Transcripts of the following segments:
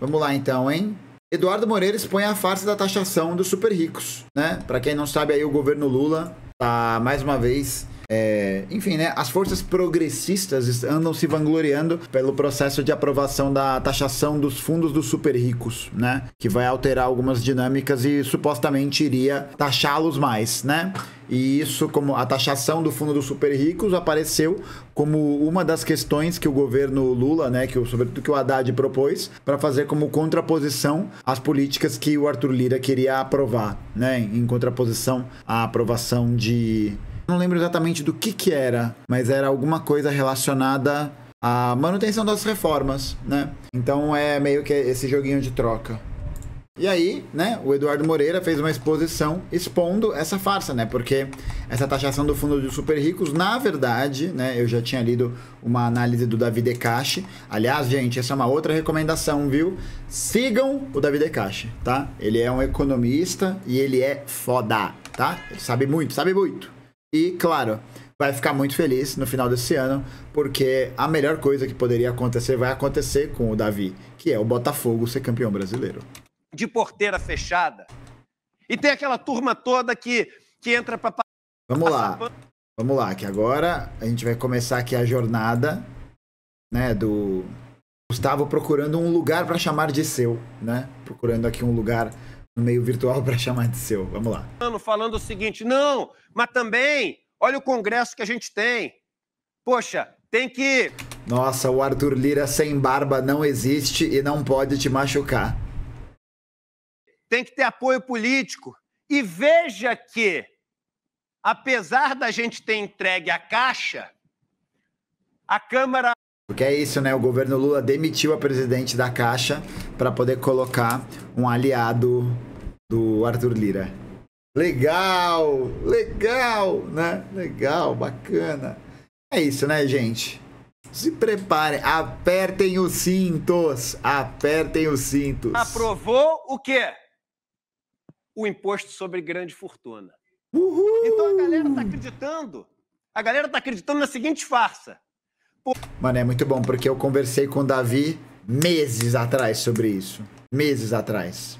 Vamos lá então, hein? Eduardo Moreira expõe a farsa da taxação dos super ricos, né? Para quem não sabe aí, o governo Lula tá mais uma vez é, enfim, né? As forças progressistas andam se vangloriando pelo processo de aprovação da taxação dos fundos dos super ricos, né? Que vai alterar algumas dinâmicas e supostamente iria taxá-los mais, né? E isso, como a taxação do fundo dos super ricos, apareceu como uma das questões que o governo Lula, né, que o, sobretudo que o Haddad propôs, para fazer como contraposição às políticas que o Arthur Lira queria aprovar, né, em contraposição à aprovação de não lembro exatamente do que que era, mas era alguma coisa relacionada à manutenção das reformas, né? Então é meio que esse joguinho de troca. E aí, né, o Eduardo Moreira fez uma exposição expondo essa farsa, né? Porque essa taxação do fundo dos super ricos, na verdade, né, eu já tinha lido uma análise do Davi Decache. Aliás, gente, essa é uma outra recomendação, viu? Sigam o Davi Decache, tá? Ele é um economista e ele é foda, tá? Ele sabe muito, sabe muito. E, claro, vai ficar muito feliz no final desse ano, porque a melhor coisa que poderia acontecer vai acontecer com o Davi, que é o Botafogo ser campeão brasileiro. De porteira fechada. E tem aquela turma toda que, que entra para. Vamos lá. Vamos lá, que agora a gente vai começar aqui a jornada, né, do Gustavo procurando um lugar para chamar de seu, né? Procurando aqui um lugar no meio virtual para chamar de seu. Vamos lá. Falando o seguinte, não, mas também, olha o congresso que a gente tem. Poxa, tem que. Nossa, o Arthur Lira sem barba não existe e não pode te machucar. Tem que ter apoio político. E veja que, apesar da gente ter entregue a caixa, a Câmara porque é isso, né? O governo Lula demitiu a presidente da Caixa para poder colocar um aliado do Arthur Lira. Legal, legal, né? Legal, bacana. É isso, né, gente? Se preparem, apertem os cintos, apertem os cintos. Aprovou o quê? O imposto sobre grande fortuna. Uhul. Então a galera tá acreditando. A galera tá acreditando na seguinte farsa Mano, é muito bom, porque eu conversei com o Davi meses atrás sobre isso. Meses atrás.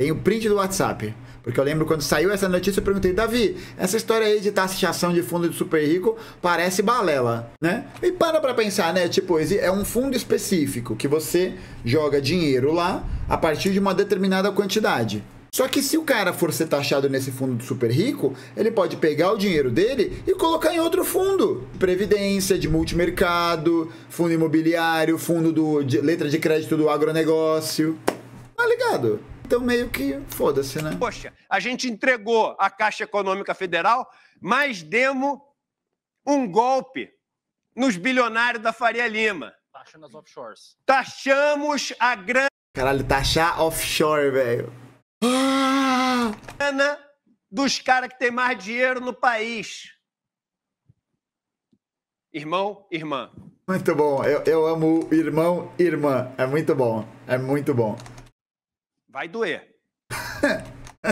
Tem o print do WhatsApp. Porque eu lembro quando saiu essa notícia, eu perguntei, Davi, essa história aí de taxação tá de fundo de super rico parece balela, né? E para pra pensar, né? Tipo, é um fundo específico que você joga dinheiro lá a partir de uma determinada quantidade. Só que se o cara for ser taxado nesse fundo do super rico, ele pode pegar o dinheiro dele e colocar em outro fundo. Previdência, de multimercado, fundo imobiliário, fundo do, de, letra de crédito do agronegócio. Tá ligado? Então meio que foda-se, né? Poxa, a gente entregou a Caixa Econômica Federal, mas demos um golpe nos bilionários da Faria Lima. Taxando as offshores. Taxamos a grande... Caralho, taxar offshore, velho. Ana dos caras que tem mais dinheiro no país. Irmão, irmã. Muito bom. Eu, eu amo irmão, irmã. É muito bom. É muito bom. Vai doer.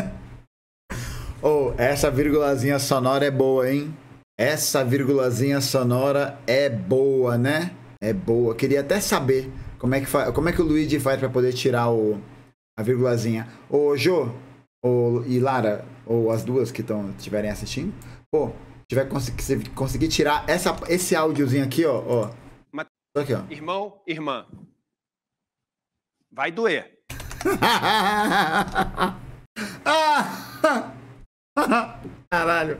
oh, essa virgulazinha sonora é boa, hein? Essa virgulazinha sonora é boa, né? É boa. Queria até saber como é que, fa... como é que o Luigi faz para poder tirar o... a virgulazinha. Ô, Jô, ou, e Lara, ou as duas que estiverem assistindo, pô, tiver cons conseguir tirar essa, esse áudiozinho aqui, ó, ó. Aqui, ó. Irmão, irmã. Vai doer. Caralho.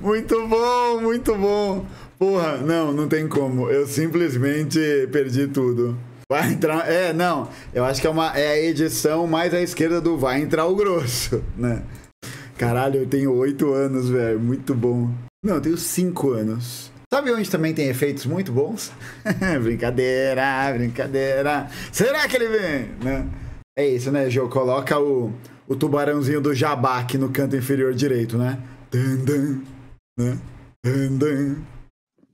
Muito bom, muito bom. Porra, não, não tem como. Eu simplesmente perdi tudo. Vai entrar. É, não. Eu acho que é, uma, é a edição mais à esquerda do Vai Entrar o Grosso, né? Caralho, eu tenho oito anos, velho. Muito bom. Não, eu tenho cinco anos. Sabe onde também tem efeitos muito bons? brincadeira, brincadeira. Será que ele vem? Né? É isso, né, Gio? Coloca o, o tubarãozinho do jabá aqui no canto inferior direito, né? Dun, dun, né? Dun, dun.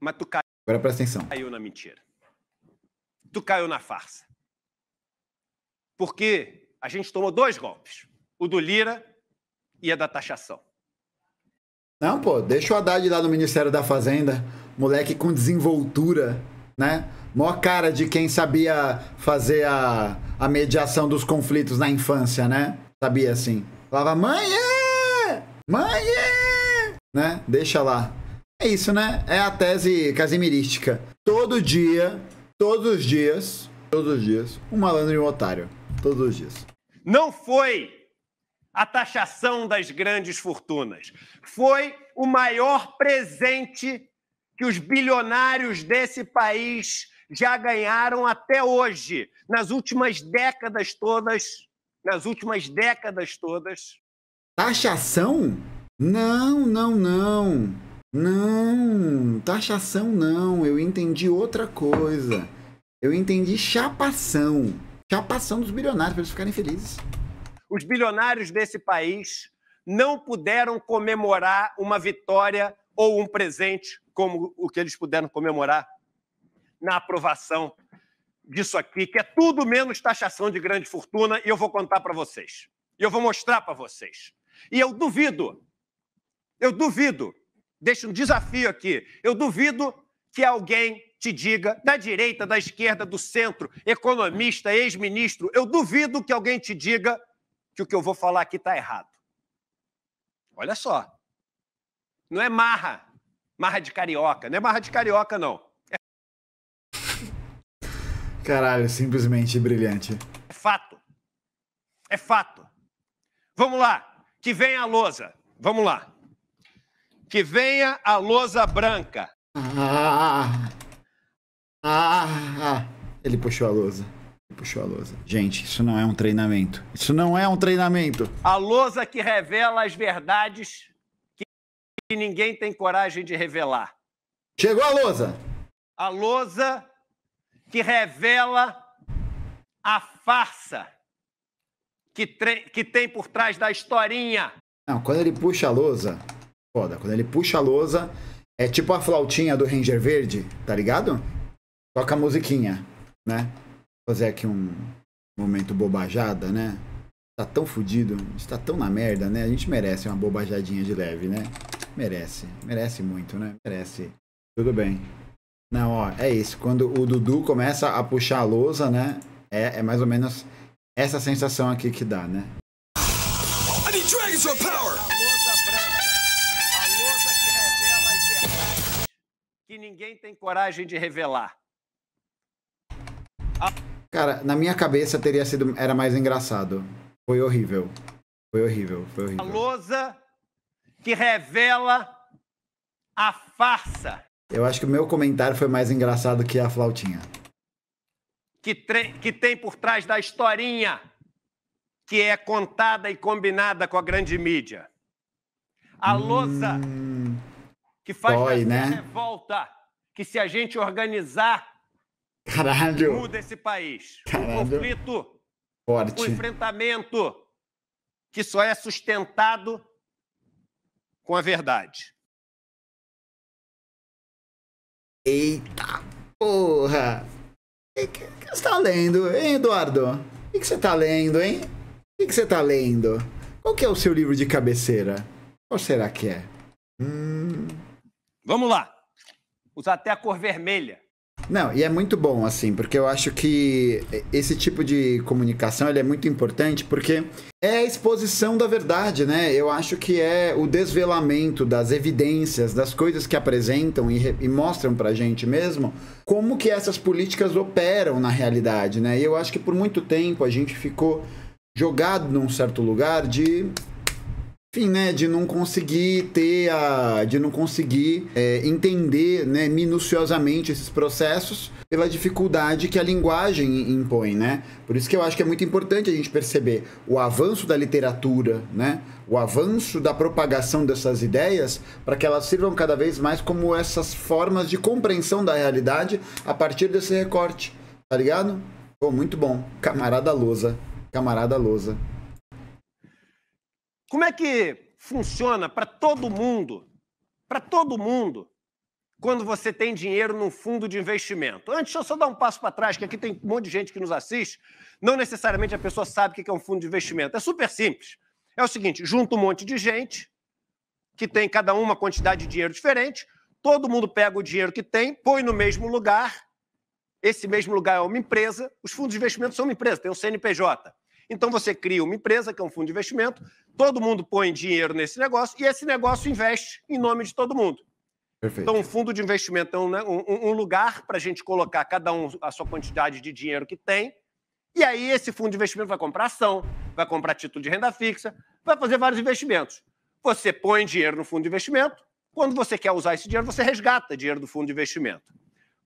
Mas tu caiu. Agora presta atenção. Caiu na mentira tu caiu na farsa. Porque a gente tomou dois golpes: o do Lira e a da taxação. Não, pô, deixa o Haddad lá no Ministério da Fazenda, moleque com desenvoltura, né? Mó cara de quem sabia fazer a, a mediação dos conflitos na infância, né? Sabia assim. Falava, mãe! É! Mãe! É! Né? Deixa lá. É isso, né? É a tese casimirística. Todo dia Todos os dias, todos os dias, um malandro e um otário. Todos os dias. Não foi a taxação das grandes fortunas. Foi o maior presente que os bilionários desse país já ganharam até hoje, nas últimas décadas todas, nas últimas décadas todas. Taxação? Não, não, não. Não, taxação não, eu entendi outra coisa. Eu entendi chapação. Chapação dos bilionários, para eles ficarem felizes. Os bilionários desse país não puderam comemorar uma vitória ou um presente como o que eles puderam comemorar na aprovação disso aqui, que é tudo menos taxação de grande fortuna, e eu vou contar para vocês. E eu vou mostrar para vocês. E eu duvido, eu duvido deixa um desafio aqui. Eu duvido que alguém te diga, da direita, da esquerda, do centro, economista, ex-ministro, eu duvido que alguém te diga que o que eu vou falar aqui está errado. Olha só. Não é marra, marra de carioca, não é marra de carioca, não. É... Caralho, simplesmente brilhante. É fato. É fato. Vamos lá, que vem a lousa. Vamos lá. Que venha a lousa branca. Ah, ah, ah. Ele puxou a lousa. Ele puxou a lousa. Gente, isso não é um treinamento. Isso não é um treinamento. A lousa que revela as verdades que ninguém tem coragem de revelar. Chegou a lousa. A lousa que revela a farsa que, que tem por trás da historinha. Não, quando ele puxa a lousa, foda. Quando ele puxa a lousa, é tipo a flautinha do Ranger Verde, tá ligado? Toca a musiquinha, né? Vou fazer aqui um momento bobajada, né? Tá tão fudido, está tão na merda, né? A gente merece uma bobajadinha de leve, né? Merece, merece muito, né? Merece. Tudo bem. Não, ó, é isso. Quando o Dudu começa a puxar a lousa, né? É, é mais ou menos essa sensação aqui que dá, né? I need dragons for power! que ninguém tem coragem de revelar. Ah. Cara, na minha cabeça teria sido era mais engraçado. Foi horrível. Foi horrível, foi horrível. A lousa que revela a farsa. Eu acho que o meu comentário foi mais engraçado que a flautinha. Que, que tem por trás da historinha que é contada e combinada com a grande mídia. A hum. lousa hum que faz Dói, né? revolta, que se a gente organizar, Caralho. muda esse país. Caralho. O conflito, Forte. o enfrentamento, que só é sustentado com a verdade. Eita porra! O que, você está lendo, hein, Eduardo? O que, você está lendo, hein? O que, você está lendo? Qual que é o seu livro de cabeceira? Qual será que é? Hum... Vamos lá. Usar até a cor vermelha. Não, e é muito bom, assim, porque eu acho que esse tipo de comunicação ele é muito importante porque é a exposição da verdade, né? Eu acho que é o desvelamento das evidências, das coisas que apresentam e, e mostram pra gente mesmo como que essas políticas operam na realidade, né? E eu acho que por muito tempo a gente ficou jogado num certo lugar de enfim, né, de não conseguir ter a, de não conseguir é, entender, né, minuciosamente esses processos pela dificuldade que a linguagem impõe, né? Por isso que eu acho que é muito importante a gente perceber o avanço da literatura, né, o avanço da propagação dessas ideias para que elas sirvam cada vez mais como essas formas de compreensão da realidade a partir desse recorte, tá ligado? Pô, muito bom, camarada Lousa, camarada Lousa. Como é que funciona para todo mundo? Para todo mundo, quando você tem dinheiro num fundo de investimento. Antes, deixa eu só dar um passo para trás, que aqui tem um monte de gente que nos assiste. Não necessariamente a pessoa sabe o que é um fundo de investimento. É super simples. É o seguinte: junta um monte de gente, que tem cada uma quantidade de dinheiro diferente, todo mundo pega o dinheiro que tem, põe no mesmo lugar. Esse mesmo lugar é uma empresa. Os fundos de investimento são uma empresa, tem um CNPJ. Então você cria uma empresa, que é um fundo de investimento, todo mundo põe dinheiro nesse negócio e esse negócio investe em nome de todo mundo. Perfeito. Então, um fundo de investimento é um, né, um, um lugar para a gente colocar cada um a sua quantidade de dinheiro que tem. E aí, esse fundo de investimento vai comprar ação, vai comprar título de renda fixa, vai fazer vários investimentos. Você põe dinheiro no fundo de investimento, quando você quer usar esse dinheiro, você resgata dinheiro do fundo de investimento.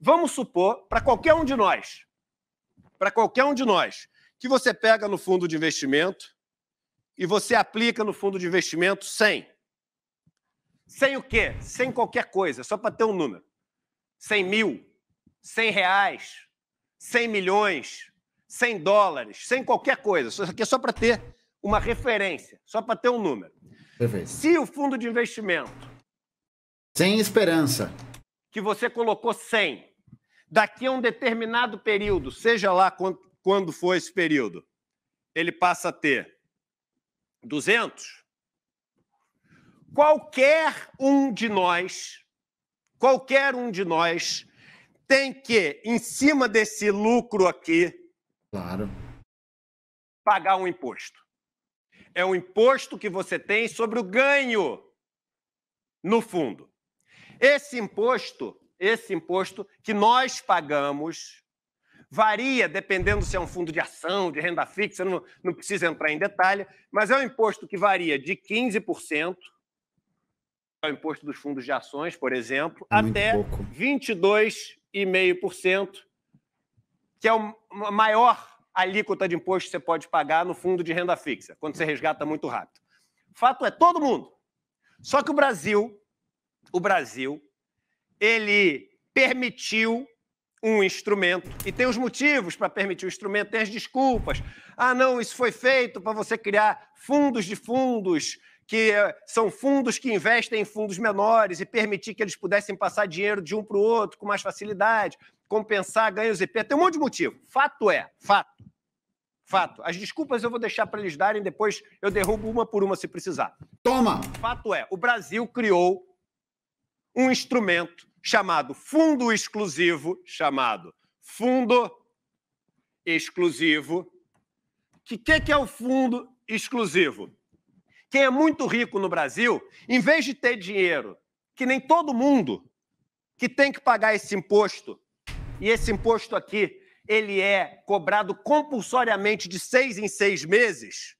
Vamos supor, para qualquer um de nós, para qualquer um de nós, que você pega no fundo de investimento e você aplica no fundo de investimento sem. Sem o quê? Sem qualquer coisa, só para ter um número. 100 mil, 100 reais, 100 milhões, 100 dólares, sem qualquer coisa. Isso aqui é só para ter uma referência, só para ter um número. Perfeito. Se o fundo de investimento. Sem esperança. Que você colocou 100. Daqui a um determinado período, seja lá quanto, quando for esse período, ele passa a ter 200. Qualquer um de nós, qualquer um de nós tem que, em cima desse lucro aqui, claro. pagar um imposto. É um imposto que você tem sobre o ganho no fundo. Esse imposto, esse imposto que nós pagamos varia dependendo se é um fundo de ação, de renda fixa, não, não precisa entrar em detalhe, mas é um imposto que varia de 15%, é o imposto dos fundos de ações, por exemplo, Muito até 22,5%, que é a maior alíquota de imposto que você pode pagar no fundo de renda fixa, quando você resgata muito rápido. Fato é, todo mundo. Só que o Brasil, o Brasil, ele permitiu um instrumento e tem os motivos para permitir o instrumento, tem as desculpas. Ah, não, isso foi feito para você criar fundos de fundos, que eh, são fundos que investem em fundos menores e permitir que eles pudessem passar dinheiro de um para o outro com mais facilidade, compensar ganhos e perdas. Tem um monte de motivo. Fato é, fato. Fato. As desculpas eu vou deixar para eles darem, depois eu derrubo uma por uma se precisar. Toma! Fato é, o Brasil criou um instrumento chamado fundo exclusivo, chamado fundo exclusivo. Que que, que é o fundo exclusivo? Quem é muito rico no Brasil, em vez de ter dinheiro, que nem todo mundo, que tem que pagar esse imposto, e esse imposto aqui, ele é cobrado compulsoriamente de seis em seis meses,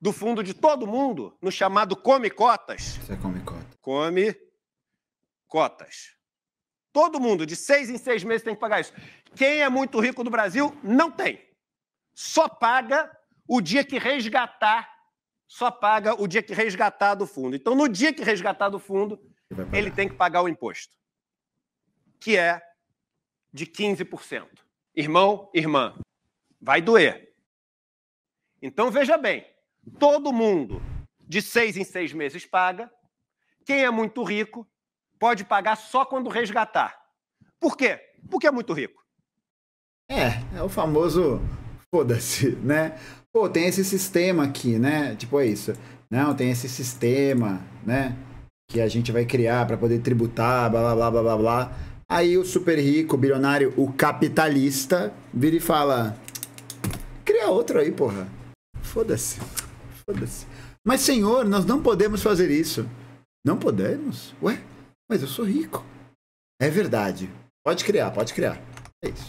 do fundo de todo mundo, no chamado Come Cotas. Isso é Come cotas. Come cotas. Todo mundo, de seis em seis meses, tem que pagar isso. Quem é muito rico do Brasil, não tem. Só paga o dia que resgatar, só paga o dia que resgatar do fundo. Então, no dia que resgatar do fundo, ele tem que pagar o imposto, que é de 15%. Irmão, irmã, vai doer. Então, veja bem, todo mundo de seis em seis meses paga, quem é muito rico pode pagar só quando resgatar. Por quê? Porque é muito rico. É, é o famoso foda-se, né? Pô, tem esse sistema aqui, né? Tipo, é isso. Não, tem esse sistema, né? Que a gente vai criar para poder tributar, blá, blá, blá, blá, blá. Aí o super rico, o bilionário, o capitalista, vira e fala: cria outro aí, porra. Foda-se. Foda-se. Mas, senhor, nós não podemos fazer isso. Não podemos? Ué? Mas eu sou rico. É verdade. Pode criar, pode criar. É isso.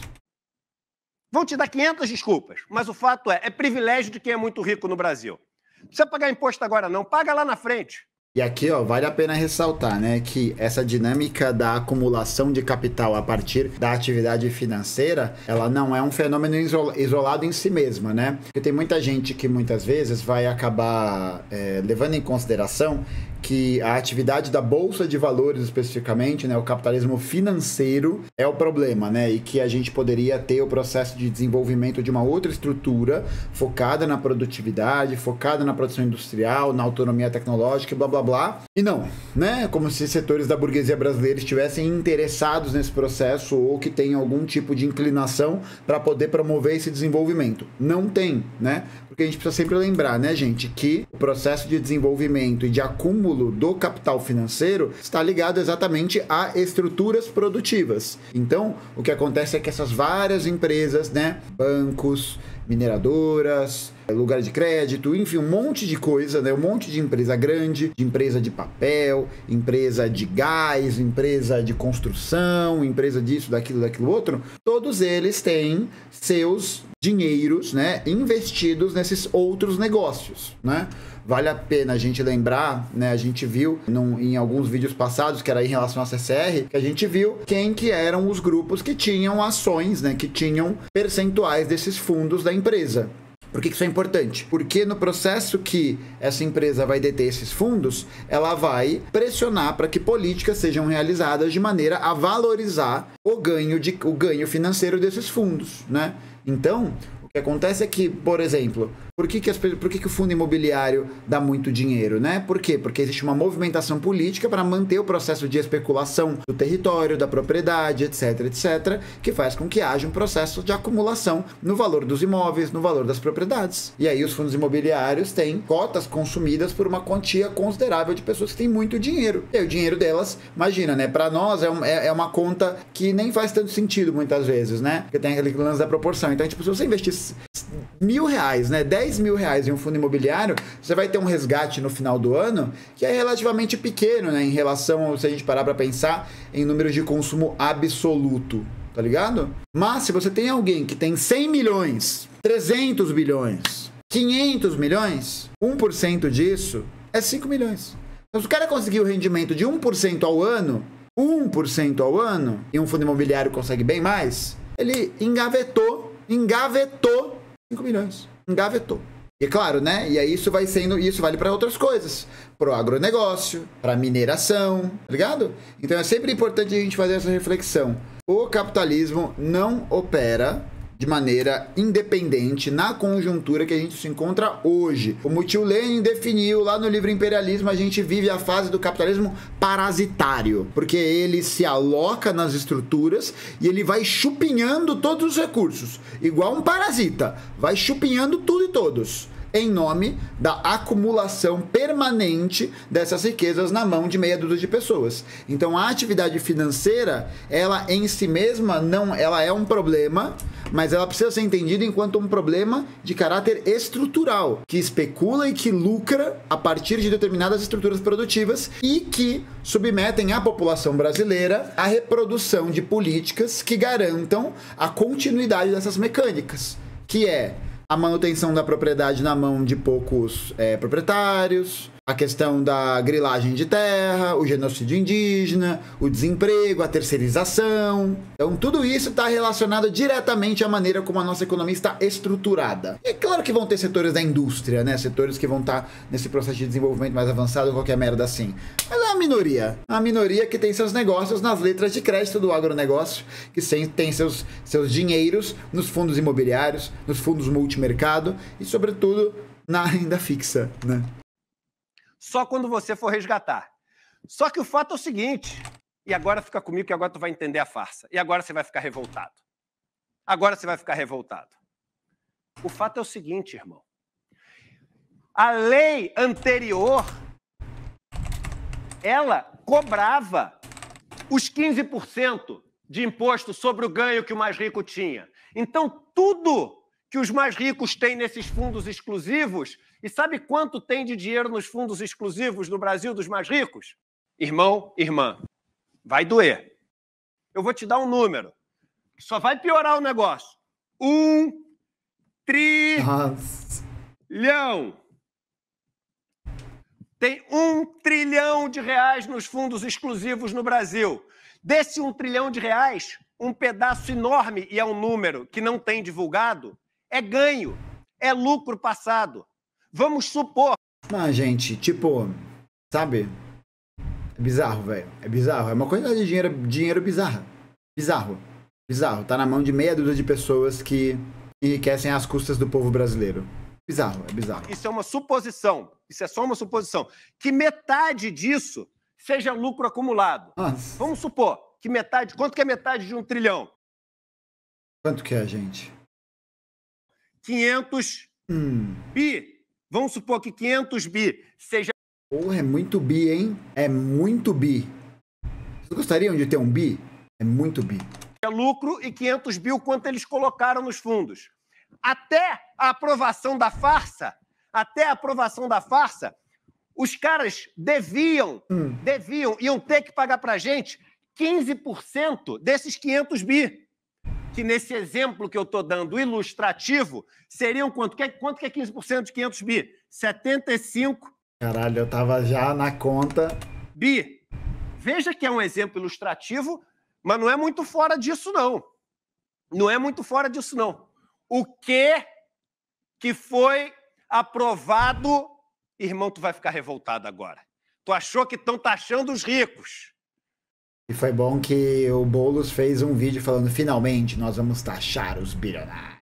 Vão te dar 500 desculpas, mas o fato é, é privilégio de quem é muito rico no Brasil. Não precisa pagar imposto agora não, paga lá na frente. E aqui, ó, vale a pena ressaltar, né, que essa dinâmica da acumulação de capital a partir da atividade financeira, ela não é um fenômeno isolado em si mesma, né? Porque tem muita gente que muitas vezes vai acabar é, levando em consideração que a atividade da bolsa de valores especificamente, né, o capitalismo financeiro é o problema, né, e que a gente poderia ter o processo de desenvolvimento de uma outra estrutura focada na produtividade, focada na produção industrial, na autonomia tecnológica, blá blá blá. E não, né, como se setores da burguesia brasileira estivessem interessados nesse processo ou que tenham algum tipo de inclinação para poder promover esse desenvolvimento. Não tem, né? Porque a gente precisa sempre lembrar, né, gente, que o processo de desenvolvimento e de acúmulo do capital financeiro está ligado exatamente a estruturas produtivas. Então, o que acontece é que essas várias empresas, né, bancos, mineradoras, lugar de crédito, enfim, um monte de coisa, né? Um monte de empresa grande, de empresa de papel, empresa de gás, empresa de construção, empresa disso, daquilo, daquilo outro. Todos eles têm seus dinheiros, né, investidos nesses outros negócios, né? Vale a pena a gente lembrar, né, a gente viu num, em alguns vídeos passados, que era em relação à CCR, que a gente viu quem que eram os grupos que tinham ações, né, que tinham percentuais desses fundos da empresa. Por que isso é importante? Porque no processo que essa empresa vai deter esses fundos, ela vai pressionar para que políticas sejam realizadas de maneira a valorizar o ganho, de, o ganho financeiro desses fundos, né? Então, o que acontece é que, por exemplo, por que, que, as, por que, que o fundo imobiliário dá muito dinheiro, né? Por quê? Porque existe uma movimentação política para manter o processo de especulação do território, da propriedade, etc, etc, que faz com que haja um processo de acumulação no valor dos imóveis, no valor das propriedades. E aí os fundos imobiliários têm cotas consumidas por uma quantia considerável de pessoas que têm muito dinheiro. E aí, o dinheiro delas, imagina, né? Para nós é, um, é, é, uma conta que nem faz tanto sentido muitas vezes, né? Porque tem aquele lance da proporção. Então, tipo, se você investir mil reais, né? 10 10 mil reais em um fundo imobiliário, você vai ter um resgate no final do ano que é relativamente pequeno, né? Em relação, se a gente parar para pensar, em número de consumo absoluto, tá ligado? Mas se você tem alguém que tem 100 milhões, 300 bilhões, 500 milhões, 1% disso é 5 milhões. Então, se o cara conseguir o rendimento de 1% ao ano, 1% ao ano, e um fundo imobiliário consegue bem mais, ele engavetou, engavetou 5 milhões engavetou. E claro, né? E aí isso vai sendo, isso vale para outras coisas, pro agronegócio, para mineração, tá ligado? Então é sempre importante a gente fazer essa reflexão. O capitalismo não opera de maneira independente na conjuntura que a gente se encontra hoje. Como o tio Lenin definiu lá no livro Imperialismo, a gente vive a fase do capitalismo parasitário, porque ele se aloca nas estruturas e ele vai chupinhando todos os recursos, igual um parasita, vai chupinhando tudo e todos em nome da acumulação permanente dessas riquezas na mão de meia dúzia de pessoas. Então a atividade financeira, ela em si mesma não, ela é um problema, mas ela precisa ser entendida enquanto um problema de caráter estrutural, que especula e que lucra a partir de determinadas estruturas produtivas e que submetem a população brasileira à reprodução de políticas que garantam a continuidade dessas mecânicas, que é a manutenção da propriedade na mão de poucos é, proprietários, a questão da grilagem de terra, o genocídio indígena, o desemprego, a terceirização. Então, tudo isso está relacionado diretamente à maneira como a nossa economia está estruturada. E é claro que vão ter setores da indústria, né? Setores que vão estar tá nesse processo de desenvolvimento mais avançado, qualquer merda assim. Mas é uma minoria. Uma minoria que tem seus negócios nas letras de crédito do agronegócio, que tem seus, seus dinheiros nos fundos imobiliários, nos fundos multimercado e, sobretudo, na renda fixa, né? só quando você for resgatar. Só que o fato é o seguinte, e agora fica comigo que agora tu vai entender a farsa. E agora você vai ficar revoltado. Agora você vai ficar revoltado. O fato é o seguinte, irmão. A lei anterior ela cobrava os 15% de imposto sobre o ganho que o mais rico tinha. Então, tudo que os mais ricos têm nesses fundos exclusivos e sabe quanto tem de dinheiro nos fundos exclusivos no Brasil dos mais ricos? Irmão, irmã, vai doer. Eu vou te dar um número. Só vai piorar o negócio. Um trilhão. Tem um trilhão de reais nos fundos exclusivos no Brasil. Desse um trilhão de reais, um pedaço enorme, e é um número que não tem divulgado, é ganho, é lucro passado. Vamos supor. Não, gente, tipo, sabe? É bizarro, velho. É bizarro. É uma quantidade de dinheiro, dinheiro bizarra. Bizarro. Bizarro. Tá na mão de meia dúzia de pessoas que enriquecem às custas do povo brasileiro. Bizarro, é bizarro. Isso é uma suposição. Isso é só uma suposição. Que metade disso seja lucro acumulado. Nossa. Vamos supor que metade. Quanto que é metade de um trilhão? Quanto que é, gente? 500 hum. bi. Vamos supor que 500 bi seja. Porra, é muito bi, hein? É muito bi. Vocês gostariam de ter um bi? É muito bi. É lucro e 500 bi o quanto eles colocaram nos fundos. Até a aprovação da farsa, até a aprovação da farsa, os caras deviam, hum. deviam, iam ter que pagar pra gente 15% desses 500 bi que nesse exemplo que eu estou dando, ilustrativo, seriam quanto? É, quanto que é 15% de 500 bi? 75. Caralho, eu estava já na conta. Bi, veja que é um exemplo ilustrativo, mas não é muito fora disso, não. Não é muito fora disso, não. O que que foi aprovado... Irmão, tu vai ficar revoltado agora. Tu achou que estão taxando os ricos. E foi bom que o Boulos fez um vídeo falando: finalmente nós vamos taxar os bilionários.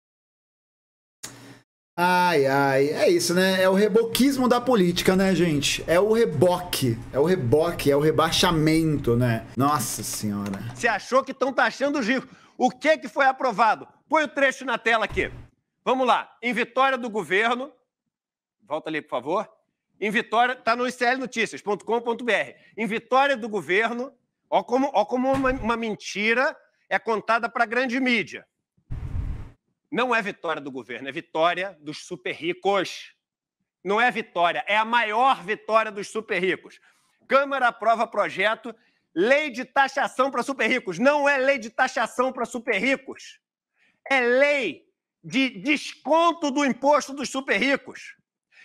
Ai, ai, é isso, né? É o reboquismo da política, né, gente? É o reboque, é o reboque, é o rebaixamento, né? Nossa senhora. Você achou que estão taxando os ricos. O que que foi aprovado? Põe o trecho na tela aqui. Vamos lá. Em vitória do governo, volta ali, por favor. Em vitória, está no slnoticias.com.br. Em vitória do governo, Ó como, ó como uma, uma mentira é contada para a grande mídia. Não é vitória do governo, é vitória dos super ricos. Não é vitória, é a maior vitória dos super ricos. Câmara aprova projeto lei de taxação para super ricos. Não é lei de taxação para super ricos. É lei de desconto do imposto dos super ricos.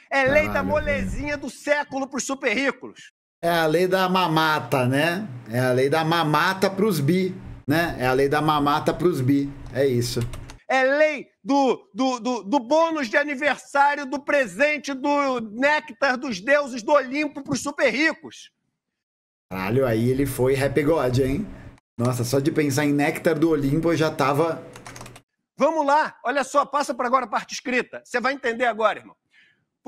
É lei Caralho, da molezinha do século para os super ricos. É a lei da mamata, né? É a lei da mamata para os bi, né? É a lei da mamata para os bi. É isso. É lei do, do, do, do, bônus de aniversário, do presente, do néctar dos deuses do Olimpo para os super ricos. Caralho, aí ele foi Happy God, hein? Nossa, só de pensar em néctar do Olimpo eu já tava. Vamos lá, olha só, passa para agora a parte escrita. Você vai entender agora, irmão.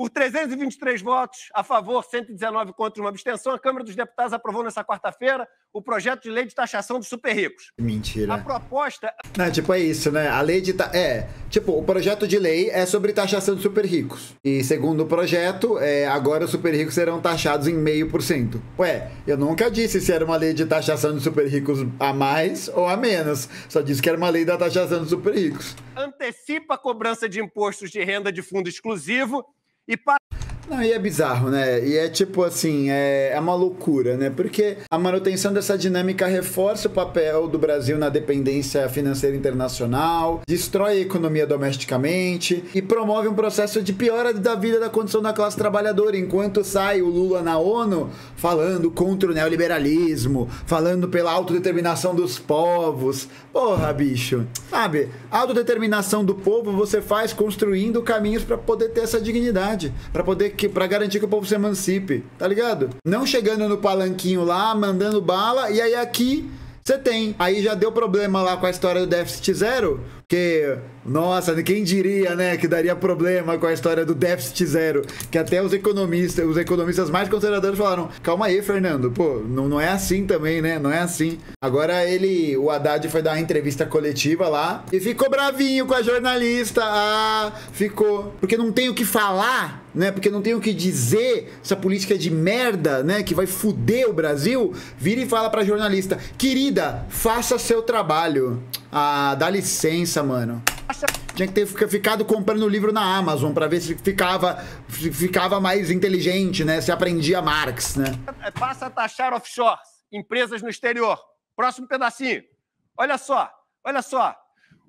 Por 323 votos a favor, 119 contra uma abstenção, a Câmara dos Deputados aprovou nessa quarta-feira o projeto de lei de taxação dos super ricos. Mentira. A proposta. Não, tipo, é isso, né? A lei de. Ta... É. Tipo, o projeto de lei é sobre taxação de super ricos. E segundo o projeto, é, agora os super ricos serão taxados em meio por cento. Ué, eu nunca disse se era uma lei de taxação de super ricos a mais ou a menos. Só disse que era uma lei da taxação de super ricos. Antecipa a cobrança de impostos de renda de fundo exclusivo e para. Não, e é bizarro, né? E é tipo assim, é, é, uma loucura, né? Porque a manutenção dessa dinâmica reforça o papel do Brasil na dependência financeira internacional, destrói a economia domesticamente e promove um processo de piora da vida da condição da classe trabalhadora. Enquanto sai o Lula na ONU, falando contra o neoliberalismo, falando pela autodeterminação dos povos. Porra, bicho. Sabe? autodeterminação do povo você faz construindo caminhos para poder ter essa dignidade, para poder que para garantir que o povo se emancipe, tá ligado? Não chegando no palanquinho lá, mandando bala e aí aqui você tem. Aí já deu problema lá com a história do déficit zero, que, nossa, quem diria, né, que daria problema com a história do déficit zero, que até os economistas, os economistas mais conservadores falaram, calma aí, Fernando, pô, não, não é assim também, né, não é assim. Agora ele, o Haddad foi dar uma entrevista coletiva lá e ficou bravinho com a jornalista, ah, ficou, porque não tem o que falar né? Porque não tem o que dizer essa política é de merda, né? Que vai fuder o Brasil. Vira e fala pra jornalista: querida, faça seu trabalho. Ah, dá licença, mano. Tinha que ter ficado comprando o livro na Amazon para ver se ficava, se ficava mais inteligente, né? Se aprendia Marx, né? É, passa a taxar offshore empresas no exterior. Próximo pedacinho. Olha só, olha só.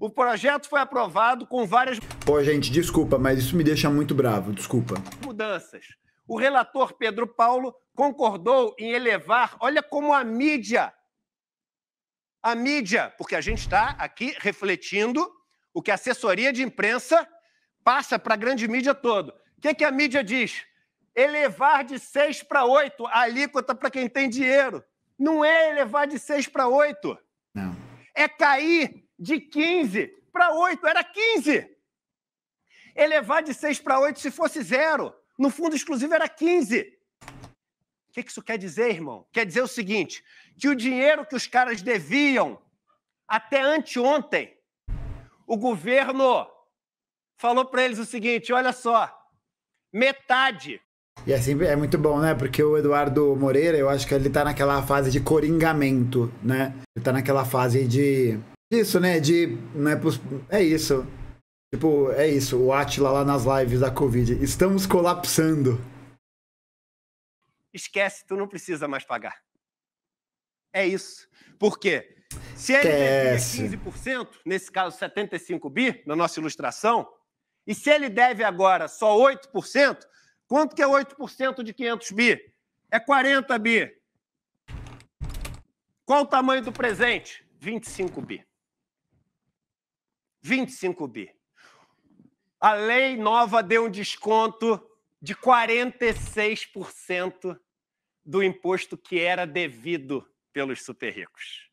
O projeto foi aprovado com várias. Pô, gente, desculpa, mas isso me deixa muito bravo, desculpa. Mudanças. O relator Pedro Paulo concordou em elevar. Olha como a mídia. A mídia, porque a gente está aqui refletindo o que a assessoria de imprensa passa para a grande mídia todo. O que, que a mídia diz? Elevar de 6 para 8 a alíquota para quem tem dinheiro. Não é elevar de 6 para 8. Não. É cair de 15 para 8, era 15. Elevar de 6 para 8 se fosse zero, no fundo exclusivo era 15. O que isso quer dizer, irmão? Quer dizer o seguinte: que o dinheiro que os caras deviam até anteontem, o governo falou para eles o seguinte: olha só, metade. E assim é muito bom, né? Porque o Eduardo Moreira, eu acho que ele tá naquela fase de coringamento, né? Ele tá naquela fase de isso, né? De. Né, pros, é isso. Tipo, é isso. O Atila lá nas lives da Covid. Estamos colapsando. Esquece, tu não precisa mais pagar. É isso. Por quê? Se ele deve 15%, nesse caso 75 bi, na nossa ilustração, e se ele deve agora só 8%, quanto que é 8% de 500 bi? É 40 bi. Qual o tamanho do presente? 25 bi. 25 bi. A lei nova deu um desconto de 46% do imposto que era devido pelos super ricos.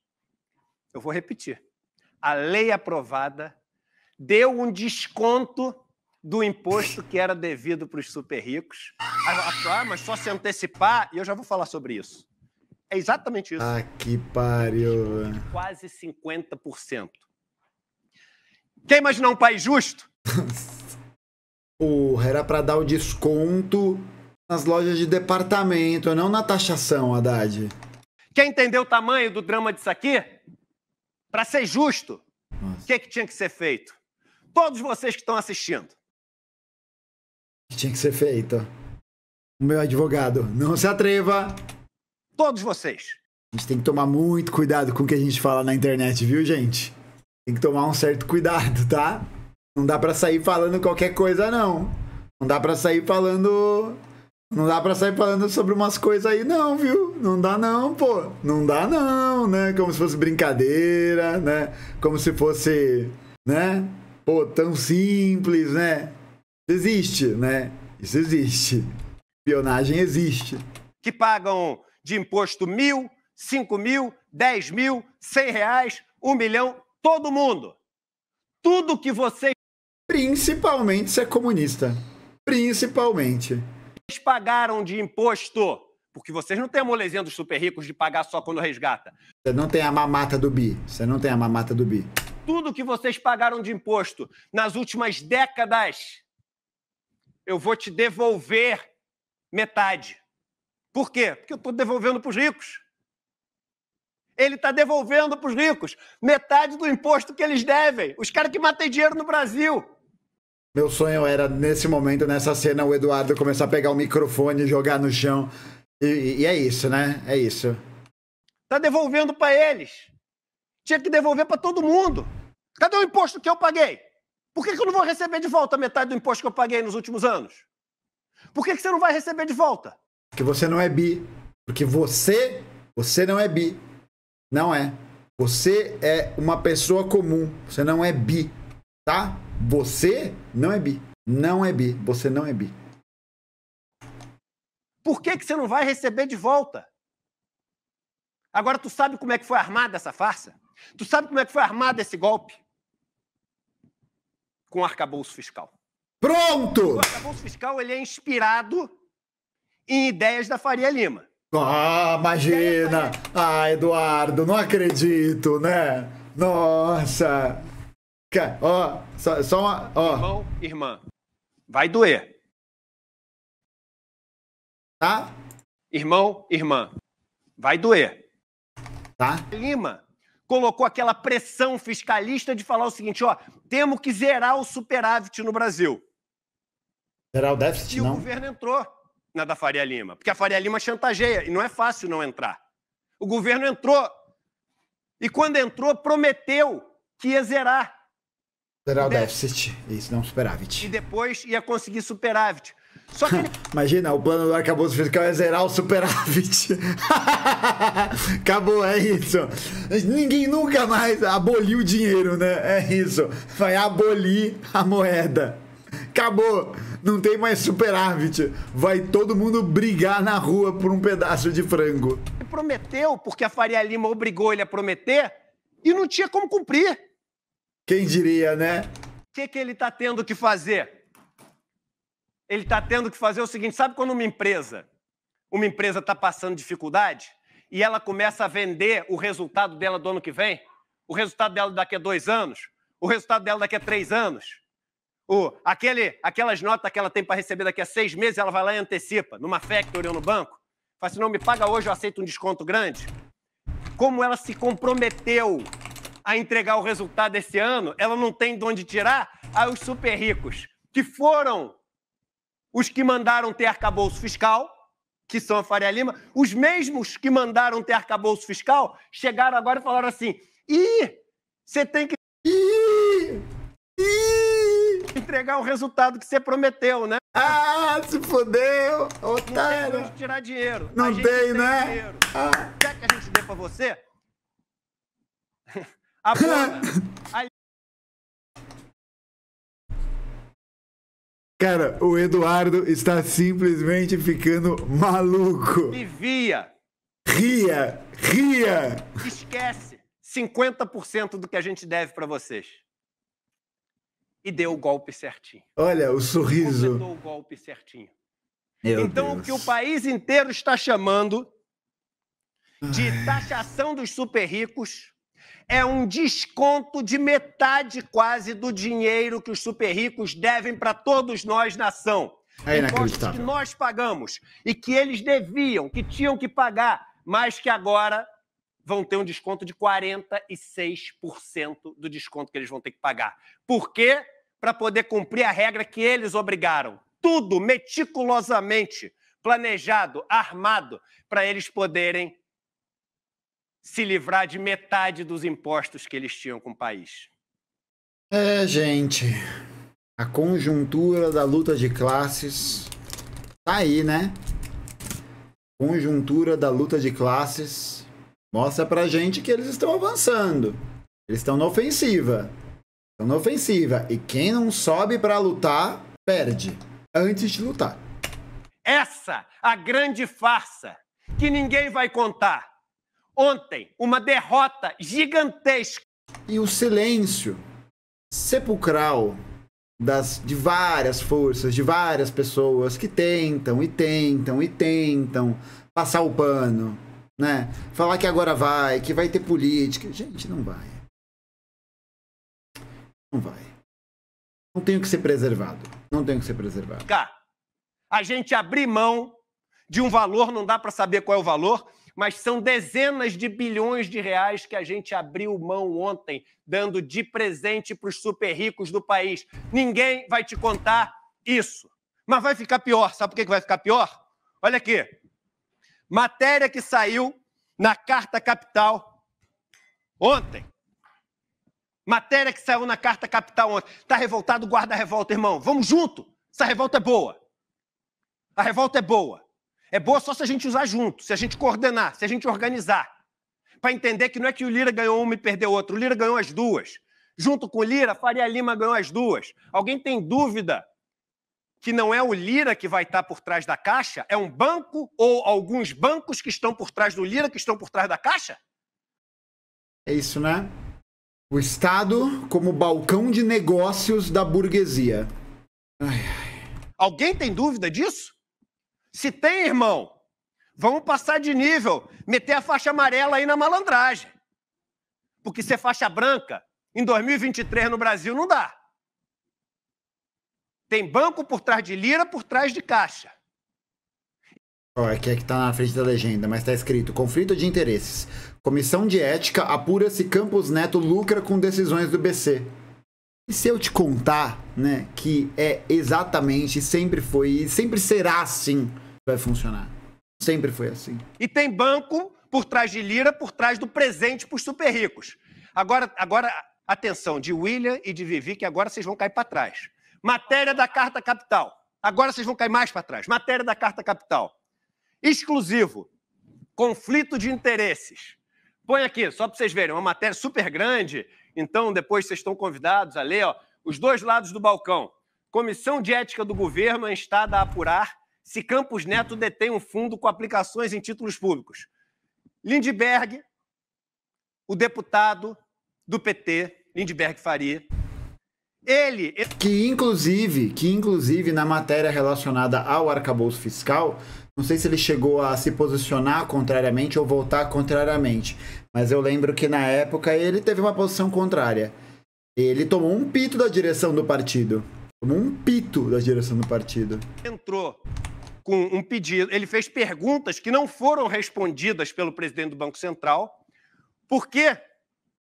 Eu vou repetir. A lei aprovada deu um desconto do imposto que era devido para os super ricos. Ah, ah mas só se antecipar, e eu já vou falar sobre isso. É exatamente isso. Ah, que pariu. Quase 50%. Quem imaginar um país justo? Porra, era pra dar o desconto nas lojas de departamento, não na taxação, Haddad. Quer entender o tamanho do drama disso aqui? Para ser justo, o que, é que tinha que ser feito? Todos vocês que estão assistindo. O Que tinha que ser feito? O meu advogado, não se atreva. Todos vocês. A gente tem que tomar muito cuidado com o que a gente fala na internet, viu, gente? Tem que tomar um certo cuidado, tá? Não dá para sair falando qualquer coisa, não. Não dá para sair falando. Não dá para sair falando sobre umas coisas aí, não, viu? Não dá, não, pô. Não dá, não, né? Como se fosse brincadeira, né? Como se fosse, né? Pô, tão simples, né? Isso existe, né? Isso existe. Espionagem existe. Que pagam de imposto mil, cinco mil, dez mil, cem reais, um milhão Todo mundo. Tudo que você. Principalmente se é comunista. Principalmente. Vocês pagaram de imposto. Porque vocês não têm a molezinha dos super ricos de pagar só quando resgata. Você não tem a mamata do bi. Você não tem a mamata do bi. Tudo que vocês pagaram de imposto nas últimas décadas, eu vou te devolver metade. Por quê? Porque eu estou devolvendo para os ricos. Ele está devolvendo para os ricos metade do imposto que eles devem. Os caras que matam dinheiro no Brasil. Meu sonho era, nesse momento, nessa cena, o Eduardo começar a pegar o microfone, e jogar no chão. E, e é isso, né? É isso. Está devolvendo para eles. Tinha que devolver para todo mundo. Cadê o imposto que eu paguei? Por que, que eu não vou receber de volta metade do imposto que eu paguei nos últimos anos? Por que, que você não vai receber de volta? Porque você não é bi. Porque você, você não é bi. Não é. Você é uma pessoa comum. Você não é bi, tá? Você não é bi. Não é bi. Você não é bi. Por que, que você não vai receber de volta? Agora, tu sabe como é que foi armada essa farsa? Tu sabe como é que foi armado esse golpe? Com o arcabouço fiscal. Pronto! O arcabouço fiscal ele é inspirado em ideias da Faria Lima. Ah, imagina! Ah, Eduardo, não acredito, né? Nossa! Ó, oh, só, só, uma. Ó. Oh. Irmão, irmã, vai doer. Tá? Irmão, irmã, vai doer. Tá? Lima colocou aquela pressão fiscalista de falar o seguinte: ó, temos que zerar o superávit no Brasil. Zerar o déficit? E não. o governo entrou na da Faria Lima, porque a Faria Lima chantageia e não é fácil não entrar. O governo entrou e quando entrou prometeu que ia zerar zerar o né? déficit, isso não superávit. E depois ia conseguir superávit. Só que ele... Imagina, o plano do arcabouço fiscal é zerar o superávit. Acabou, é isso. Ninguém nunca mais aboliu o dinheiro, né? É isso. Vai abolir a moeda. Acabou. Não tem mais superávit. Vai todo mundo brigar na rua por um pedaço de frango. Ele prometeu, porque a Faria Lima obrigou ele a prometer e não tinha como cumprir. Quem diria, né? O que, que ele está tendo que fazer? Ele está tendo que fazer o seguinte: sabe quando uma empresa, uma empresa está passando dificuldade e ela começa a vender o resultado dela do ano que vem, o resultado dela daqui a dois anos, o resultado dela daqui a três anos? o, aquele, aquelas notas que ela tem para receber daqui a seis meses, ela vai lá e antecipa, numa factory ou no banco. Fala assim, não, me paga hoje, eu aceito um desconto grande. Como ela se comprometeu a entregar o resultado esse ano, ela não tem de onde tirar aos super ricos, que foram os que mandaram ter arcabouço fiscal, que são a Faria Lima, os mesmos que mandaram ter arcabouço fiscal chegaram agora e falaram assim: e você tem que entregar o resultado que você prometeu, né? Ah, se fodeu! Otário! Não tem tirar dinheiro. Não tem, tem, né? Ah. Quer que a gente dê pra você? A bola. Cara, o Eduardo está simplesmente ficando maluco. Vivia. Ria, ria. Esquece 50% do que a gente deve para vocês e deu o golpe certinho. Olha o sorriso. Completou o golpe certinho. Meu então, Deus. o que o país inteiro está chamando de Ai. taxação dos super ricos é um desconto de metade quase do dinheiro que os super ricos devem para todos nós, nação. É Impostos que nós pagamos e que eles deviam, que tinham que pagar, mas que agora vão ter um desconto de 46% do desconto que eles vão ter que pagar. Por quê? para poder cumprir a regra que eles obrigaram. Tudo meticulosamente planejado, armado, para eles poderem se livrar de metade dos impostos que eles tinham com o país. É, gente, a conjuntura da luta de classes tá aí, né? Conjuntura da luta de classes mostra pra gente que eles estão avançando. Eles estão na ofensiva. É ofensiva E quem não sobe para lutar, perde antes de lutar. Essa a grande farsa que ninguém vai contar. Ontem, uma derrota gigantesca. E o silêncio sepulcral das, de várias forças, de várias pessoas que tentam e tentam e tentam passar o pano, né? Falar que agora vai, que vai ter política. Gente, não vai. Não vai. Não tenho que ser preservado. Não tenho que ser preservado. Cá, a gente abrir mão de um valor, não dá para saber qual é o valor, mas são dezenas de bilhões de reais que a gente abriu mão ontem, dando de presente para os super ricos do país. Ninguém vai te contar isso. Mas vai ficar pior. Sabe por que vai ficar pior? Olha aqui. Matéria que saiu na Carta Capital ontem. Matéria que saiu na Carta Capital ontem. Está revoltado, guarda a revolta, irmão. Vamos junto. Essa revolta é boa. A revolta é boa. É boa só se a gente usar junto, se a gente coordenar, se a gente organizar. Para entender que não é que o Lira ganhou uma e perdeu outra. O Lira ganhou as duas. Junto com o Lira, Faria Lima ganhou as duas. Alguém tem dúvida que não é o Lira que vai estar tá por trás da caixa? É um banco ou alguns bancos que estão por trás do Lira que estão por trás da caixa? É isso, né? O Estado como balcão de negócios da burguesia. Ai, ai. Alguém tem dúvida disso? Se tem, irmão, vamos passar de nível, meter a faixa amarela aí na malandragem. Porque ser faixa branca em 2023 no Brasil não dá. Tem banco por trás de lira, por trás de caixa. Ó, aqui é que tá na frente da legenda, mas tá escrito conflito de interesses. Comissão de Ética apura se Campos Neto lucra com decisões do BC. E se eu te contar, né, que é exatamente, sempre foi e sempre será assim, vai funcionar. Sempre foi assim. E tem banco por trás de Lira, por trás do presente para os super ricos. Agora, agora, atenção, de William e de Vivi, que agora vocês vão cair para trás. Matéria da Carta Capital. Agora vocês vão cair mais para trás. Matéria da Carta Capital. Exclusivo. Conflito de interesses. Põe aqui, só para vocês verem, uma matéria super grande. Então, depois vocês estão convidados a ler ó, os dois lados do balcão. Comissão de Ética do Governo é instada a apurar se Campos Neto detém um fundo com aplicações em títulos públicos. Lindbergh, o deputado do PT, Lindbergh Faria, ele, ele... Que inclusive, que inclusive na matéria relacionada ao arcabouço fiscal, não sei se ele chegou a se posicionar contrariamente ou voltar contrariamente, mas eu lembro que na época ele teve uma posição contrária. Ele tomou um pito da direção do partido. Tomou um pito da direção do partido. Entrou com um pedido. Ele fez perguntas que não foram respondidas pelo presidente do Banco Central. Por quê?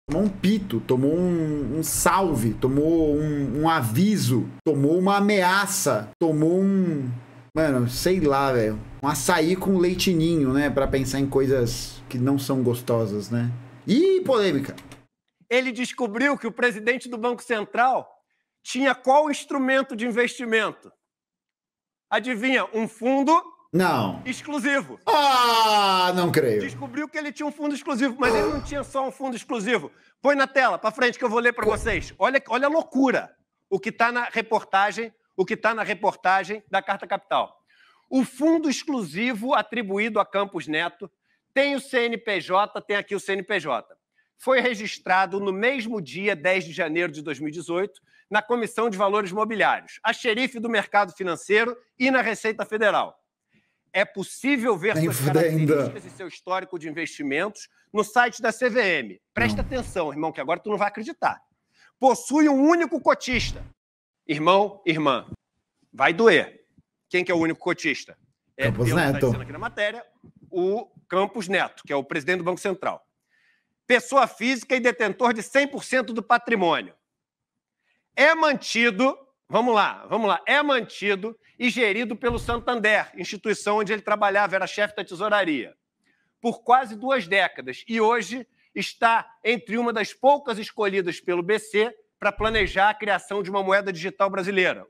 Tomou um pito, tomou um, um salve, tomou um, um aviso, tomou uma ameaça, tomou um, Mano, sei lá, velho. Um açaí com leitinho, né? Pra pensar em coisas que não são gostosas, né? Ih, polêmica! Ele descobriu que o presidente do Banco Central tinha qual instrumento de investimento? Adivinha? Um fundo não. Exclusivo. Ah, não creio. Descobriu que ele tinha um fundo exclusivo, mas ele não tinha só um fundo exclusivo. Põe na tela, para frente, que eu vou ler para vocês. Olha, olha a loucura o que está na reportagem o que está na reportagem da Carta Capital. O fundo exclusivo atribuído a Campos Neto tem o CNPJ, tem aqui o CNPJ. Foi registrado no mesmo dia, 10 de janeiro de 2018, na Comissão de Valores Mobiliários, a xerife do mercado financeiro e na Receita Federal. É possível ver Nem suas características e seu histórico de investimentos no site da CVM. Presta não. atenção, irmão, que agora tu não vai acreditar. Possui um único cotista, Irmão, irmã, vai doer. Quem que é o único cotista? É, Campos Neto. Tá aqui na matéria, o Campos Neto, que é o presidente do Banco Central. Pessoa física e detentor de 100% do patrimônio. É mantido, vamos lá, vamos lá, é mantido e gerido pelo Santander, instituição onde ele trabalhava, era chefe da tesouraria, por quase duas décadas. E hoje está entre uma das poucas escolhidas pelo BC para planejar a criação de uma moeda digital brasileira.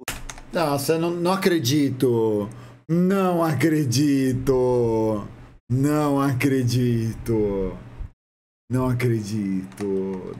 Nossa, não, não acredito. Não acredito. Não acredito. Não acredito.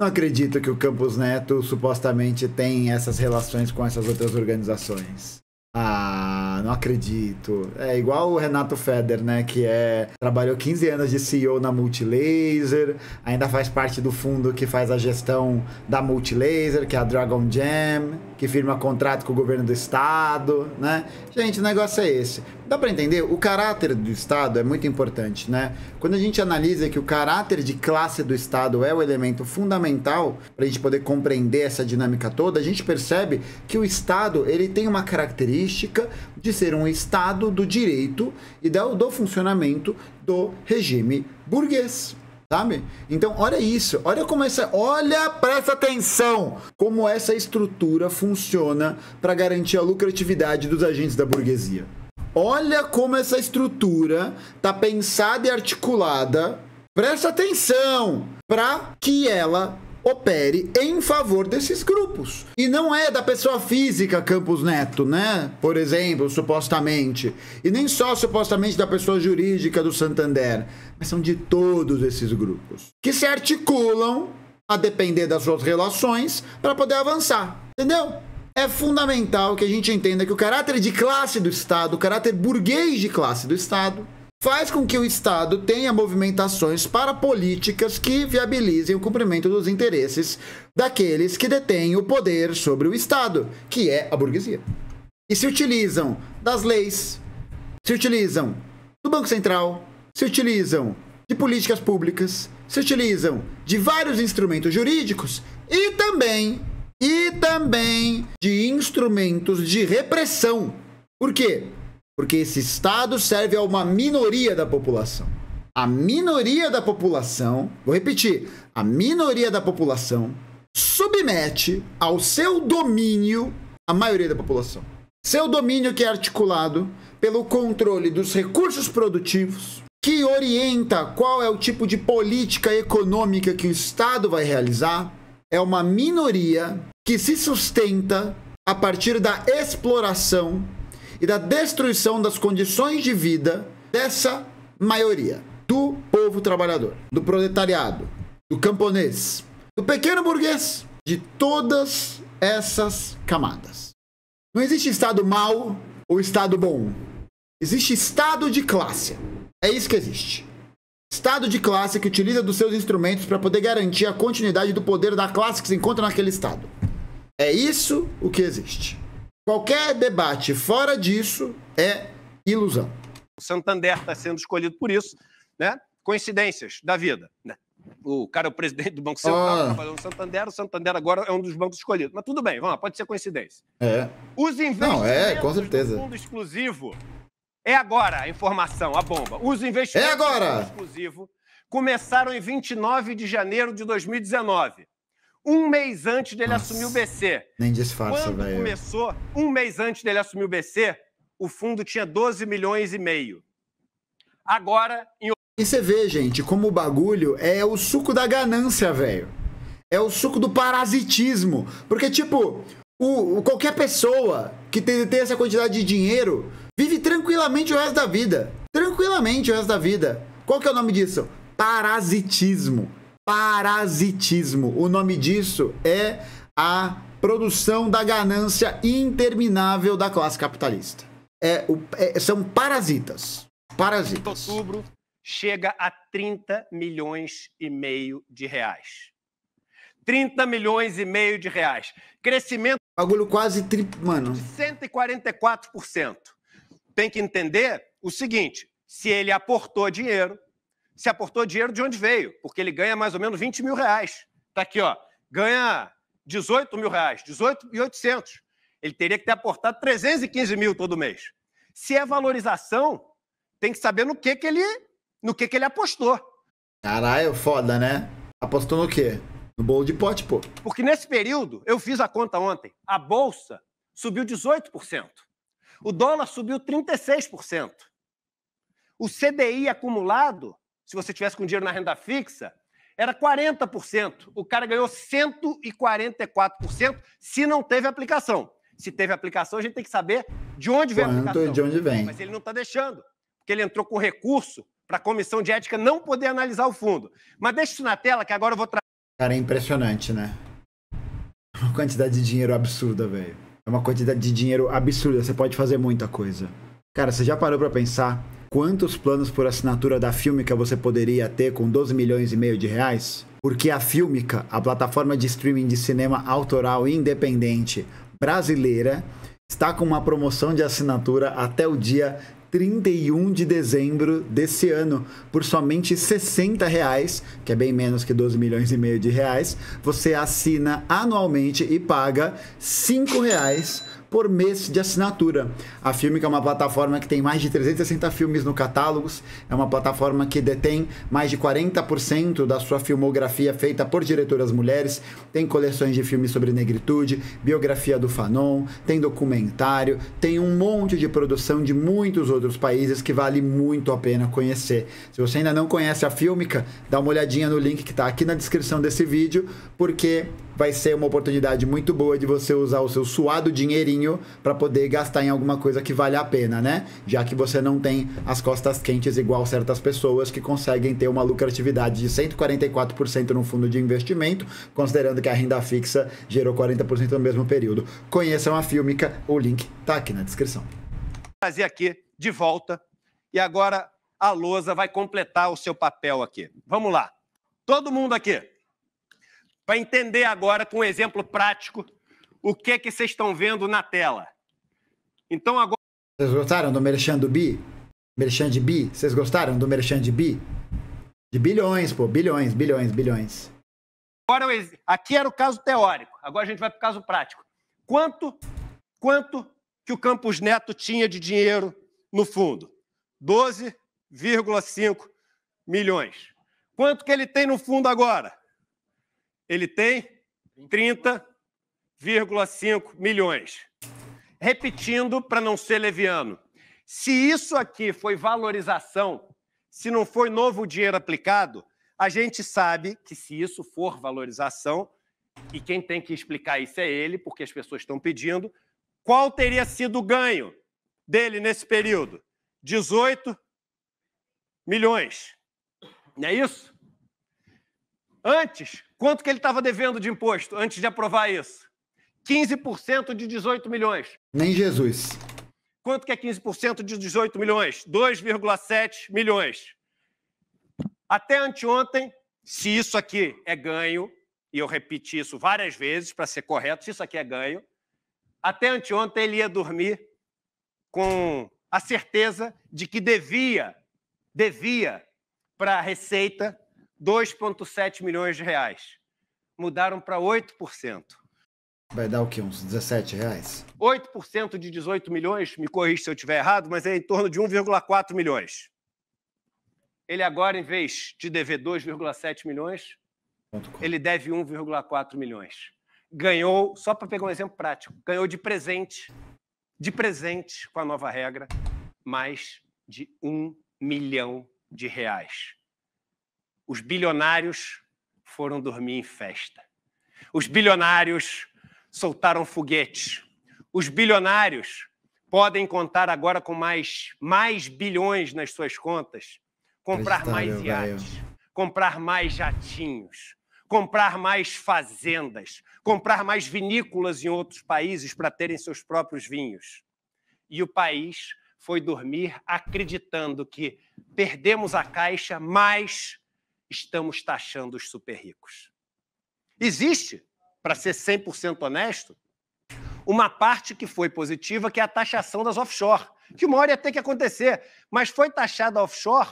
Não acredito que o Campus Neto supostamente tem essas relações com essas outras organizações. Ah, não acredito. É igual o Renato Feder, né? Que é trabalhou 15 anos de CEO na Multilaser, ainda faz parte do fundo que faz a gestão da Multilaser, que é a Dragon Jam que firma contrato com o governo do estado, né? Gente, o negócio é esse. Dá para entender? O caráter do estado é muito importante, né? Quando a gente analisa que o caráter de classe do estado é o elemento fundamental para a gente poder compreender essa dinâmica toda, a gente percebe que o estado ele tem uma característica de ser um estado do direito e do funcionamento do regime burguês. Sabe? Então, olha isso. Olha como essa. Olha, presta atenção! Como essa estrutura funciona para garantir a lucratividade dos agentes da burguesia. Olha como essa estrutura tá pensada e articulada. Presta atenção! Para que ela opere em favor desses grupos. E não é da pessoa física Campos Neto, né? Por exemplo, supostamente. E nem só supostamente da pessoa jurídica do Santander, mas são de todos esses grupos que se articulam a depender das suas relações para poder avançar. Entendeu? é fundamental que a gente entenda que o caráter de classe do Estado, o caráter burguês de classe do Estado, faz com que o Estado tenha movimentações para políticas que viabilizem o cumprimento dos interesses daqueles que detêm o poder sobre o Estado, que é a burguesia. E se utilizam das leis, se utilizam do Banco Central, se utilizam de políticas públicas, se utilizam de vários instrumentos jurídicos e também e também de instrumentos de repressão. Por quê? Porque esse Estado serve a uma minoria da população. A minoria da população, vou repetir, a minoria da população submete ao seu domínio a maioria da população. Seu domínio que é articulado pelo controle dos recursos produtivos, que orienta qual é o tipo de política econômica que o Estado vai realizar, é uma minoria que se sustenta a partir da exploração e da destruição das condições de vida dessa maioria, do povo trabalhador, do proletariado, do camponês, do pequeno burguês, de todas essas camadas. Não existe estado mau ou estado bom. Existe estado de classe. É isso que existe. Estado de classe que utiliza dos seus instrumentos para poder garantir a continuidade do poder da classe que se encontra naquele estado. É isso o que existe. Qualquer debate fora disso é ilusão. O Santander está sendo escolhido por isso, né? Coincidências da vida. Né? O cara é o presidente do Banco Central, ah. tá trabalhou no Santander, o Santander agora é um dos bancos escolhidos. Mas tudo bem, vamos, pode ser coincidência. É. Os investimentos Não, é, com certeza. do fundo exclusivo é agora a informação, a bomba. Os investimentos é agora. do fundo exclusivo começaram em 29 de janeiro de 2019 um mês antes dele Nossa, assumir o BC. Nem disfarça, Quando velho. começou, um mês antes dele assumir o BC, o fundo tinha 12 milhões e meio. Agora, em... E você vê, gente, como o bagulho é o suco da ganância, velho. É o suco do parasitismo. Porque, tipo, o, o qualquer pessoa que tem, tem essa quantidade de dinheiro vive tranquilamente o resto da vida. Tranquilamente o resto da vida. Qual que é o nome disso? Parasitismo parasitismo. O nome disso é a produção da ganância interminável da classe capitalista. É, o, é, são parasitas. Parasitas. Em outubro chega a 30 milhões e meio de reais. 30 milhões e meio de reais. Crescimento. Bagulho quase triplo, mano. 144%. Tem que entender o seguinte: se ele aportou dinheiro, se aportou dinheiro de onde veio, porque ele ganha mais ou menos 20 mil reais. Está aqui, ó. Ganha 18 mil reais, e 800. Ele teria que ter aportado 315 mil todo mês. Se é valorização, tem que saber no que, que ele no que, que ele apostou. Caralho, foda, né? Apostou no quê? No bolo de pote, pô. Porque nesse período, eu fiz a conta ontem, a bolsa subiu 18%. O dólar subiu 36%. O CDI acumulado se você tivesse com dinheiro na renda fixa, era 40%. O cara ganhou 144% se não teve aplicação. Se teve aplicação, a gente tem que saber de onde vem Quanto a aplicação. De onde vem. Mas ele não está deixando, porque ele entrou com recurso para a comissão de ética não poder analisar o fundo. Mas deixa isso na tela que agora eu vou trazer. Cara, é impressionante, né? Uma quantidade de dinheiro absurda, velho. É uma quantidade de dinheiro absurda. Você pode fazer muita coisa. Cara, você já parou para pensar quantos planos por assinatura da Filmica você poderia ter com 12 milhões e meio de reais? Porque a Filmica, a plataforma de streaming de cinema autoral independente brasileira, está com uma promoção de assinatura até o dia 31 de dezembro desse ano por somente 60 reais, que é bem menos que 12 milhões e meio de reais. Você assina anualmente e paga 5 reais por mês de assinatura. A Filmic é uma plataforma que tem mais de 360 filmes no catálogos, é uma plataforma que detém mais de 40% da sua filmografia feita por diretoras mulheres, tem coleções de filmes sobre negritude, biografia do Fanon, tem documentário, tem um monte de produção de muitos outros países que vale muito a pena conhecer. Se você ainda não conhece a Filmica, dá uma olhadinha no link que está aqui na descrição desse vídeo, porque vai ser uma oportunidade muito boa de você usar o seu suado dinheirinho para poder gastar em alguma coisa que vale a pena, né? Já que você não tem as costas quentes igual certas pessoas que conseguem ter uma lucratividade de 144% no fundo de investimento, considerando que a renda fixa gerou 40% no mesmo período. Conheçam a Filmica, o link tá aqui na descrição. Fazer aqui de volta e agora a Lousa vai completar o seu papel aqui. Vamos lá. Todo mundo aqui para entender agora, com um exemplo prático, o que é que vocês estão vendo na tela. Então agora. Vocês gostaram do Merchan do Bi? Merchan de Bi? Vocês gostaram do Merchan de Bi? De bilhões, pô, bilhões, bilhões, bilhões. Agora, aqui era o caso teórico, agora a gente vai para o caso prático. Quanto, quanto que o Campos Neto tinha de dinheiro no fundo? 12,5 milhões. Quanto que ele tem no fundo agora? ele tem 30,5 milhões. Repetindo para não ser leviano. Se isso aqui foi valorização, se não foi novo dinheiro aplicado, a gente sabe que se isso for valorização, e quem tem que explicar isso é ele, porque as pessoas estão pedindo, qual teria sido o ganho dele nesse período? 18 milhões. Não é isso? Antes, Quanto que ele estava devendo de imposto antes de aprovar isso? 15% de 18 milhões. Nem Jesus. Quanto que é 15% de 18 milhões? 2,7 milhões. Até anteontem, se isso aqui é ganho, e eu repeti isso várias vezes para ser correto, se isso aqui é ganho, até anteontem ele ia dormir com a certeza de que devia, devia para a Receita 2,7 milhões de reais. Mudaram para 8%. Vai dar o quê? Uns 17 reais? 8% de 18 milhões, me corrija se eu estiver errado, mas é em torno de 1,4 milhões. Ele agora, em vez de dever 2,7 milhões, ele deve 1,4 milhões. Ganhou, só para pegar um exemplo prático, ganhou de presente, de presente com a nova regra, mais de um milhão de reais. Os bilionários foram dormir em festa. Os bilionários soltaram foguetes. Os bilionários podem contar agora com mais, mais bilhões nas suas contas, comprar mais iates, comprar mais jatinhos, comprar mais fazendas, comprar mais vinícolas em outros países para terem seus próprios vinhos. E o país foi dormir acreditando que perdemos a caixa, mas estamos taxando os super ricos. Existe, para ser 100% honesto, uma parte que foi positiva, que é a taxação das offshore, que uma hora ia ter que acontecer, mas foi taxada offshore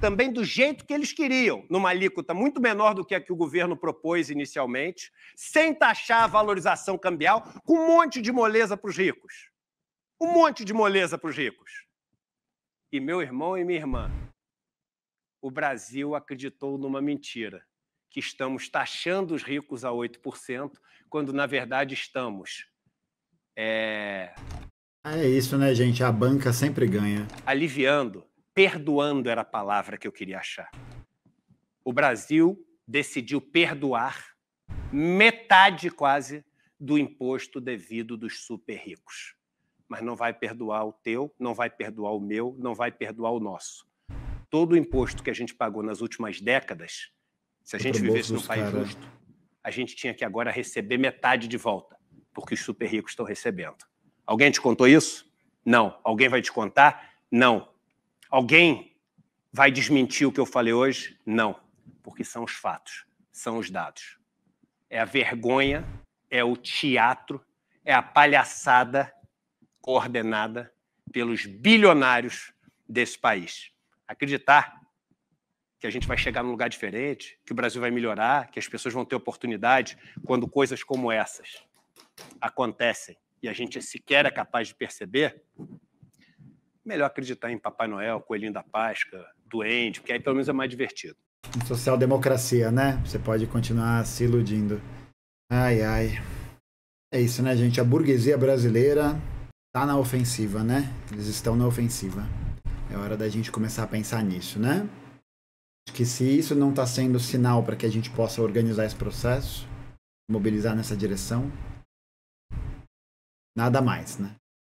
também do jeito que eles queriam, numa alíquota muito menor do que a que o governo propôs inicialmente, sem taxar a valorização cambial, com um monte de moleza para os ricos. Um monte de moleza para os ricos. E meu irmão e minha irmã, o Brasil acreditou numa mentira, que estamos taxando os ricos a 8%, quando na verdade estamos. É... Ah, é isso, né, gente? A banca sempre ganha. Aliviando, perdoando era a palavra que eu queria achar. O Brasil decidiu perdoar metade quase do imposto devido dos super ricos. Mas não vai perdoar o teu, não vai perdoar o meu, não vai perdoar o nosso todo o imposto que a gente pagou nas últimas décadas, se a gente vivesse num país cara. justo, a gente tinha que agora receber metade de volta, porque os super ricos estão recebendo. Alguém te contou isso? Não. Alguém vai te contar? Não. Alguém vai desmentir o que eu falei hoje? Não. Porque são os fatos, são os dados. É a vergonha, é o teatro, é a palhaçada coordenada pelos bilionários desse país acreditar que a gente vai chegar num lugar diferente, que o Brasil vai melhorar, que as pessoas vão ter oportunidade quando coisas como essas acontecem e a gente sequer é capaz de perceber, melhor acreditar em Papai Noel, Coelhinho da Páscoa, Duende, porque aí pelo menos é mais divertido. Social democracia, né? Você pode continuar se iludindo. Ai, ai. É isso, né, gente? A burguesia brasileira tá na ofensiva, né? Eles estão na ofensiva. É hora da gente começar a pensar nisso, né? que se isso não está sendo sinal para que a gente possa organizar esse processo, mobilizar nessa direção, nada mais, né?